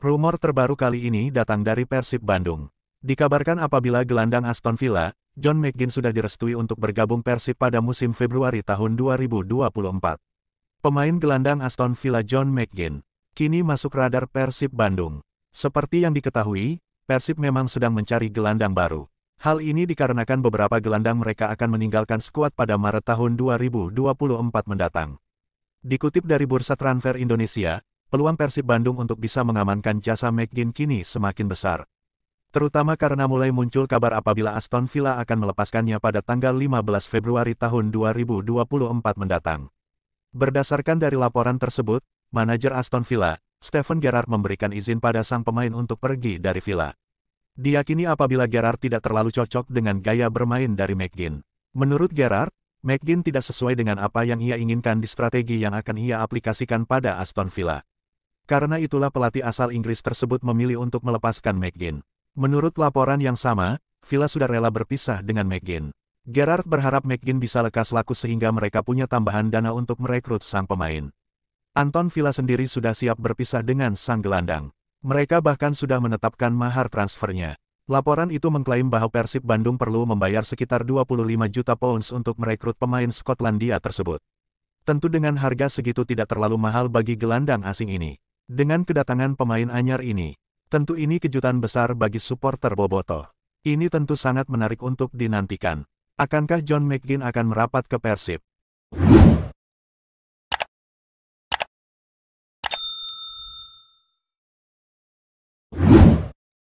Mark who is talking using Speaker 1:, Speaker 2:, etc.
Speaker 1: Rumor terbaru kali ini datang dari Persib Bandung. Dikabarkan apabila gelandang Aston Villa, John McGinn sudah direstui untuk bergabung Persib pada musim Februari tahun 2024. Pemain gelandang Aston Villa John McGinn, kini masuk radar Persib Bandung. Seperti yang diketahui, Persib memang sedang mencari gelandang baru. Hal ini dikarenakan beberapa gelandang mereka akan meninggalkan skuad pada Maret tahun 2024 mendatang. Dikutip dari Bursa Transfer Indonesia, peluang Persib Bandung untuk bisa mengamankan jasa McGinn kini semakin besar. Terutama karena mulai muncul kabar apabila Aston Villa akan melepaskannya pada tanggal 15 Februari tahun 2024 mendatang. Berdasarkan dari laporan tersebut, manajer Aston Villa, Stephen Gerrard memberikan izin pada sang pemain untuk pergi dari Villa. Diakini apabila Gerrard tidak terlalu cocok dengan gaya bermain dari McGinn. Menurut Gerrard, McGinn tidak sesuai dengan apa yang ia inginkan di strategi yang akan ia aplikasikan pada Aston Villa. Karena itulah pelatih asal Inggris tersebut memilih untuk melepaskan McGinn. Menurut laporan yang sama, Villa sudah rela berpisah dengan McGinn. Gerard berharap McGinn bisa lekas laku sehingga mereka punya tambahan dana untuk merekrut sang pemain. Anton Villa sendiri sudah siap berpisah dengan sang gelandang. Mereka bahkan sudah menetapkan mahar transfernya. Laporan itu mengklaim bahwa Persib Bandung perlu membayar sekitar 25 juta pounds untuk merekrut pemain Skotlandia tersebut. Tentu dengan harga segitu tidak terlalu mahal bagi gelandang asing ini. Dengan kedatangan pemain anyar ini, tentu ini kejutan besar bagi supporter Boboto. Ini tentu sangat menarik untuk dinantikan. Akankah John McGinn akan merapat ke Persib?